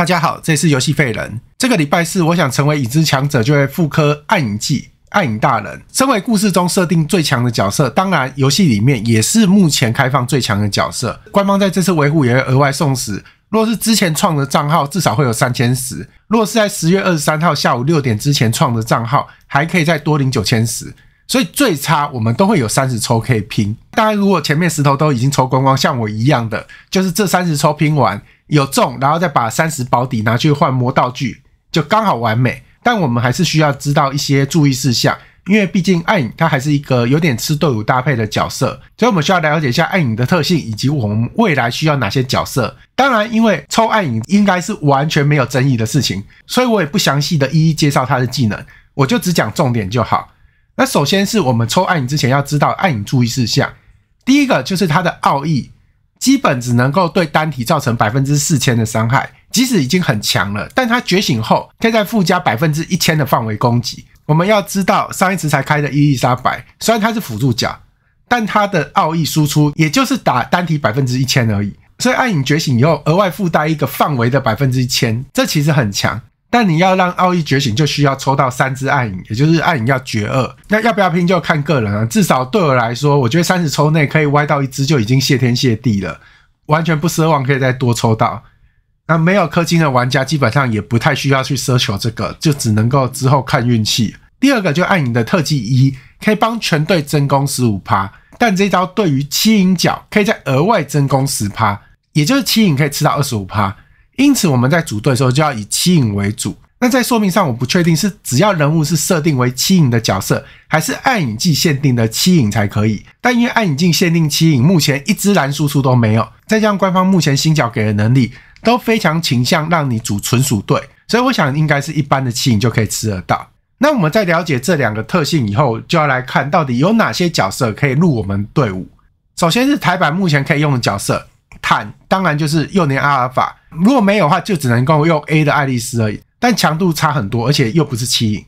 大家好，这是游戏废人。这个礼拜四，我想成为已知强者就会复刻暗影季、暗影大人。身为故事中设定最强的角色，当然游戏里面也是目前开放最强的角色。官方在这次维护也会额外送十，若是之前创的账号，至少会有三千十。若是在十月二十三号下午六点之前创的账号，还可以再多领九千十。所以最差我们都会有三十抽可以拼。大家如果前面石头都已经抽光光，像我一样的，就是这三十抽拼完。有中，然后再把三十保底拿去换魔道具，就刚好完美。但我们还是需要知道一些注意事项，因为毕竟暗影它还是一个有点吃队伍搭配的角色，所以我们需要了解一下暗影的特性以及我们未来需要哪些角色。当然，因为抽暗影应该是完全没有争议的事情，所以我也不详细的一一介绍它的技能，我就只讲重点就好。那首先是我们抽暗影之前要知道暗影注意事项，第一个就是它的奥义。基本只能够对单体造成百分之四千的伤害，即使已经很强了，但它觉醒后可以在附加百分之一千的范围攻击。我们要知道上一次才开的伊丽莎白，虽然它是辅助甲，但它的奥义输出也就是打单体百分之一千而已。所以暗影觉醒以后，额外附带一个范围的百分之一千，这其实很强。但你要让奥义觉醒，就需要抽到三只暗影，也就是暗影要绝二。那要不要拼就看个人了。至少对我来说，我觉得三十抽内可以歪到一只就已经谢天谢地了，完全不奢望可以再多抽到。那没有氪金的玩家基本上也不太需要去奢求这个，就只能够之后看运气。第二个就暗影的特技一，可以帮全队增攻十五趴，但这招对于七影角可以再额外增攻十趴，也就是七影可以吃到二十五趴。因此，我们在组队的时候就要以七影为主。那在说明上，我不确定是只要人物是设定为七影的角色，还是暗影镜限定的七影才可以。但因为暗影镜限定七影目前一支蓝输出都没有，再加上官方目前新角给的能力都非常倾向让你组纯属队，所以我想应该是一般的七影就可以吃得到。那我们在了解这两个特性以后，就要来看到底有哪些角色可以入我们队伍。首先是台版目前可以用的角色。坦当然就是幼年阿尔法，如果没有的话就只能够用 A 的爱丽丝而已，但强度差很多，而且又不是七影。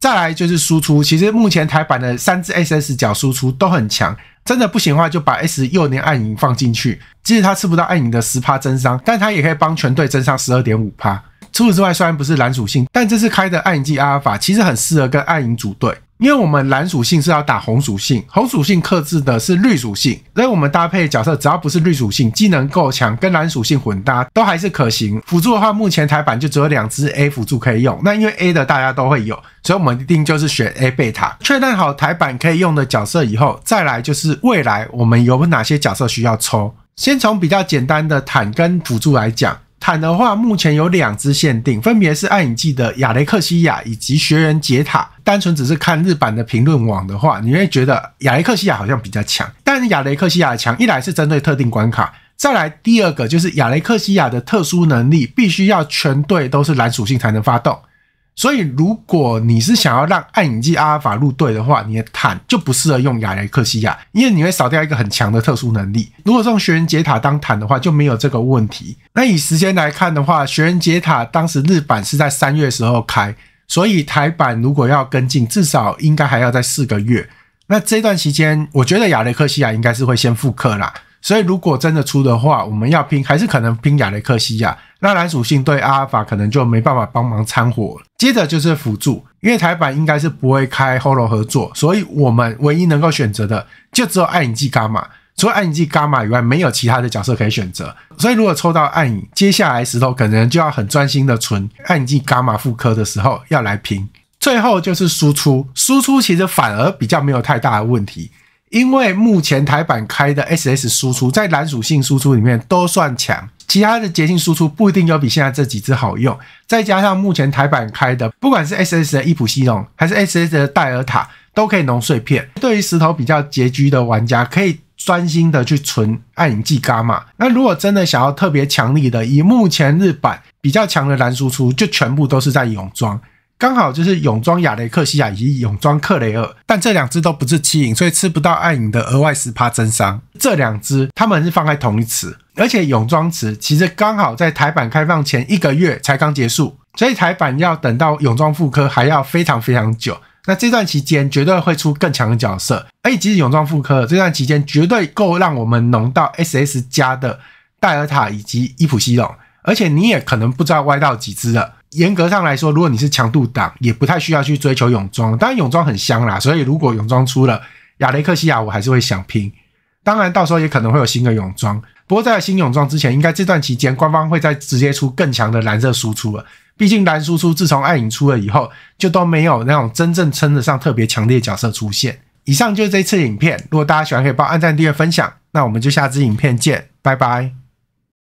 再来就是输出，其实目前台版的三只 SS 角输出都很强，真的不行的话就把 S 幼年暗影放进去，即使他吃不到暗影的十帕增伤，但他也可以帮全队增伤十二点五帕。除此之外，虽然不是蓝属性，但这次开的暗影季阿尔法其实很适合跟暗影组队。因为我们蓝属性是要打红属性，红属性克制的是绿属性，所以我们搭配角色只要不是绿属性，技能够强跟蓝属性混搭都还是可行。辅助的话，目前台版就只有两只 A 辅助可以用，那因为 A 的大家都会有，所以我们一定就是选 A 贝塔。确认好台版可以用的角色以后，再来就是未来我们有哪些角色需要抽。先从比较简单的坦跟辅助来讲，坦的话目前有两只限定，分别是暗影季的亚雷克西亚以及学人杰塔。单纯只是看日版的评论网的话，你会觉得亚雷克西亚好像比较强，但是亚雷克西亚强，一来是针对特定关卡，再来第二个就是亚雷克西亚的特殊能力必须要全队都是蓝属性才能发动，所以如果你是想要让暗影机阿尔法入队的话，你的坦就不适合用亚雷克西亚，因为你会少掉一个很强的特殊能力。如果用学人杰塔当坦的话，就没有这个问题。那以时间来看的话，学人杰塔当时日版是在三月时候开。所以台版如果要跟进，至少应该还要在四个月。那这段时间，我觉得亚雷克西亚应该是会先复刻啦。所以如果真的出的话，我们要拼还是可能拼亚雷克西亚。那蓝属性对阿尔法可能就没办法帮忙掺火。接着就是辅助，因为台版应该是不会开 Hollow 合作，所以我们唯一能够选择的就只有爱你纪伽马。除了暗影剂伽马以外，没有其他的角色可以选择。所以如果抽到暗影，接下来石头可能就要很专心的存暗影剂伽马复刻的时候要来拼。最后就是输出，输出其实反而比较没有太大的问题，因为目前台版开的 SS 输出在蓝属性输出里面都算强，其他的捷径输出不一定有比现在这几只好用。再加上目前台版开的，不管是 SS 的伊普西龙还是 SS 的戴尔塔都可以农碎片，对于石头比较拮据的玩家可以。专心的去存暗影剂伽马。那如果真的想要特别强力的，以目前日版比较强的蓝输出，就全部都是在泳装，刚好就是泳装亚雷克西亚以及泳装克雷尔。但这两只都不是七影，所以吃不到暗影的额外十趴增伤。这两只他们是放在同一池，而且泳装池其实刚好在台版开放前一个月才刚结束，所以台版要等到泳装复刻还要非常非常久。那这段期间绝对会出更强的角色，而且即使泳装复刻，这段期间绝对够让我们浓到 SS 加的戴尔塔以及伊普西龙，而且你也可能不知道歪到几只了。严格上来说，如果你是强度党，也不太需要去追求泳装，当然泳装很香啦，所以如果泳装出了亚雷克西亚，我还是会想拼。当然到时候也可能会有新的泳装，不过在新泳装之前，应该这段期间官方会再直接出更强的蓝色输出了。毕竟蓝输出自从暗影出了以后，就都没有那种真正称得上特别强烈角色出现。以上就是这次影片，如果大家喜欢，可以帮按赞、订阅、分享。那我们就下支影片见，拜拜。